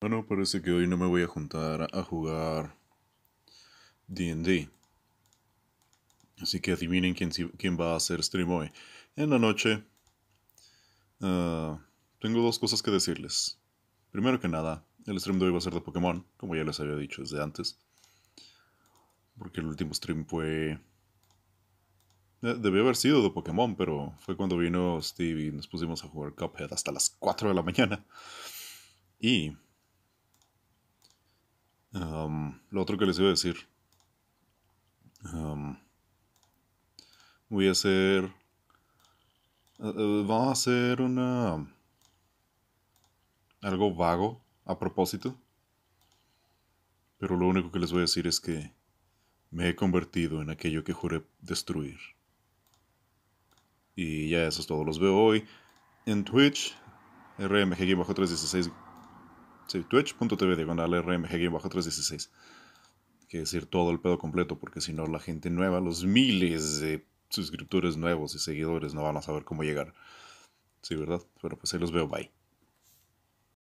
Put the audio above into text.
Bueno, parece que hoy no me voy a juntar a jugar D&D. Así que adivinen quién, va a hacer stream hoy. En la noche, ah, tengo dos cosas que decirles. Primero que nada, el stream de hoy va a ser de Pokémon, como ya les había dicho desde antes. Porque el último stream fue... Eh, debió haber sido de Pokémon, pero fue cuando vino Steve y nos pusimos a jugar Cuphead hasta las 4 de la mañana. Y lo otro que les iba a decir. voy a hacer... Eh, eh, va a hacer una... Algo vago a propósito. Pero lo único que les voy a decir es que me he convertido en aquello que juré destruir. Y ya eso es todo. Los veo hoy en Twitch, rmg-316 Sí, twitch.tv diagonal rmg-316. Que decir todo el pedo completo, porque si no, la gente nueva, los miles de suscriptores nuevos y seguidores no van a saber cómo llegar. Sí, ¿verdad? Pero pues ahí los veo, bye.